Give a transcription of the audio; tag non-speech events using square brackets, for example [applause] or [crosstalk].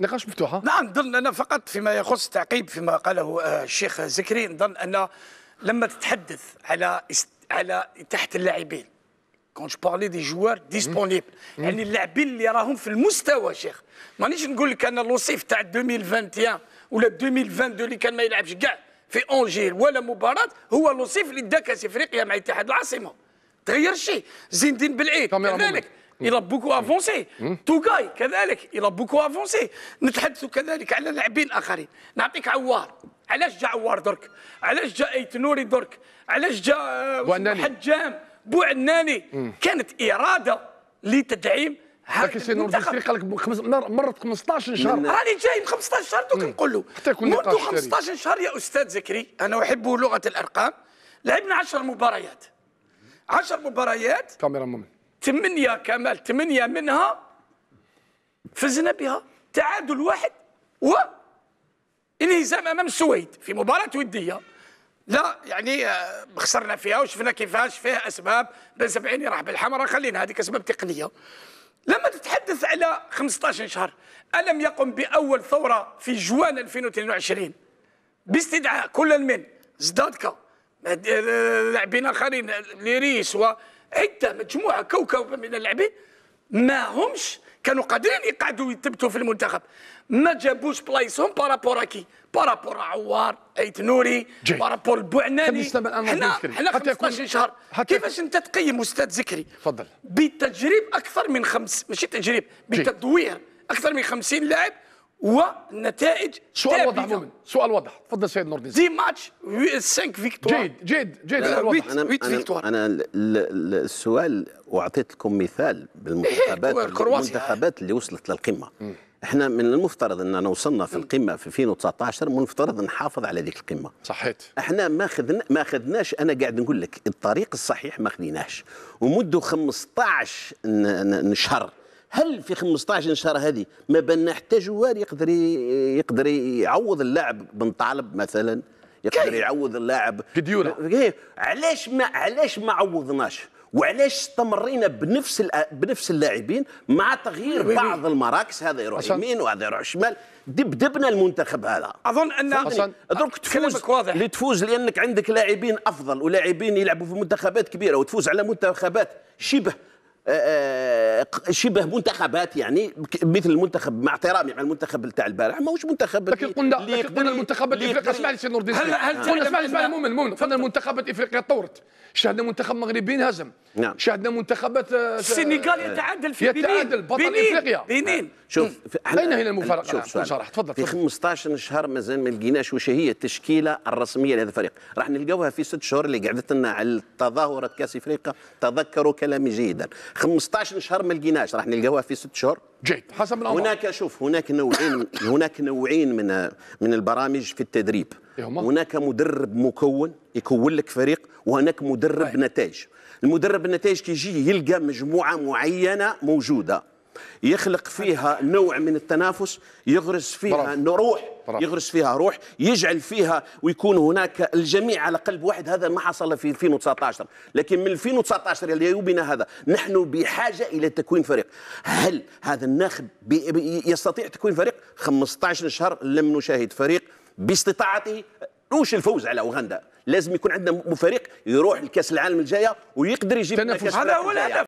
نقاش مفتوحة نعم نظن أنا فقط فيما يخص تعقيب فيما قاله آه، الشيخ زكري نظن أن لما تتحدث على است... على تحت اللاعبين كون جو بارلي دي جوار ديسبونيبل يعني اللاعبين اللي راهم في المستوى شيخ مانيش نقول لك انا لوصيف تاع 2021 ولا 2022 اللي كان ما يلعبش كاع في اونجيل ولا مباراه هو لوصيف اللي دا كاس افريقيا مع اتحاد العاصمه تغير شيء زين الدين بالعيد كذلك الى بوكو افونسي توغاي كذلك الى بوكو افونسي نتحدث كذلك على لاعبين اخرين نعطيك عوار علاش جا عوار درك علاش جا ايتنوري درك علاش جا آه، حجام بوعناني كانت اراده لتدعيم لكن سي نور الدين قال لك مرت 15 شهر راني جاي من 15 شهر دوك نقول له منذ 15 شهر يا استاذ زكري انا احب لغه الارقام لعبنا 10 مباريات 10 مباريات كاميرا مؤمن ثمانية كمال ثمانية منها فزنا بها تعادل واحد و الهزام امام السويد في مباراه وديه لا يعني آه، خسرنا فيها وشفنا كيفاش فيها اسباب بن سبعين راح بالحمراء خلينا هذيك اسباب تقنيه لما تتحدث على 15 شهر الم يقم باول ثوره في جوان 2022 باستدعاء كل من زدادكا آه، لاعبين اخرين ليريس و عده مجموعه كوكبه من اللاعبين ما همش كانوا قادرين يقعدوا يثبتوا في المنتخب ما جابوش بلايصهم بارابور كي بارابور عوار ايت نوري بارابور البعناني حنا حنا 15 شهر كيفاش انت تقيم استاذ زكري تفضل بتجريب اكثر من خمس ماشي تجريب بتدوير اكثر من 50 لاعب والنتائج سؤال واضح سؤال واضح تفضل سيد نور الدين دي ماتش 5 فيكتوار جيد جيد جيد لا لا انا انا, أنا السؤال واعطيت لكم مثال بالمنتخبات إيه، المنتخبات اللي وصلت للقمه احنا من المفترض اننا وصلنا في القمه في 2019 من المفترض نحافظ على ذيك القمه صحيت احنا ما خذنا ما خذناش انا قاعد نقول لك الطريق الصحيح ما خذيناش ومده 15 شهر هل في 15 شهر هذه ما بان حتى جوار يقدر يقدر يعوض اللاعب بن طالب مثلا يقدر يعوض اللاعب كديولا علاش ما علاش ما عوضناش وعلاش استمرينا بنفس بنفس اللاعبين مع تغيير بعض المراكز هذا يروح يمين وهذا يروح شمال دبدبنا المنتخب هذا اظن ان درك تفوز اللي تفوز لانك عندك لاعبين افضل ولاعبين يلعبوا في منتخبات كبيره وتفوز على منتخبات شبه آه، آه، شبه منتخبات يعني مثل المنتخب مع احترامي مع المنتخب تاع البارح ماهوش منتخب لكن قلنا قلنا المنتخبات الافريقيه اسمعني سي نور الدين هل هل قلنا اسمعني اسمعني مؤمن مؤمن قلنا المنتخبات الافريقيه طورت شاهدنا منتخب مغربي انهزم نعم شاهدنا منتخبات آه، [laughs] السنغال يتعادل في بنين يتعادل بطل افريقيا بنين شوف اين هنا المفارقه شوف شرح تفضل في 15 شهر مازال ما لقيناش واش هي التشكيله الرسميه لهذا الفريق راح نلقاوها في ست شهور اللي قعدت لنا على تظاهره كاس افريقيا تذكروا كلامي جيدا 15 شهر ما لقيناش راح نلقاوها في ست شهور جيد حسب الامر هناك شوف هناك نوعين هناك نوعين من من البرامج في التدريب هناك مدرب مكون يكون لك فريق وهناك مدرب نتائج المدرب النتائج كيجي يلقى مجموعه معينه موجوده يخلق فيها نوع من التنافس يغرس فيها روح يغرس فيها روح يجعل فيها ويكون هناك الجميع على قلب واحد هذا ما حصل في 2019 لكن من 2019 الى يومنا هذا نحن بحاجه الى تكوين فريق هل هذا الناخب يستطيع تكوين فريق 15 شهر لم نشاهد فريق باستطاعته روش الفوز على اوغندا لازم يكون عندنا فريق يروح لكاس العالم الجايه ويقدر يجيب تنافس هذا هو الهدف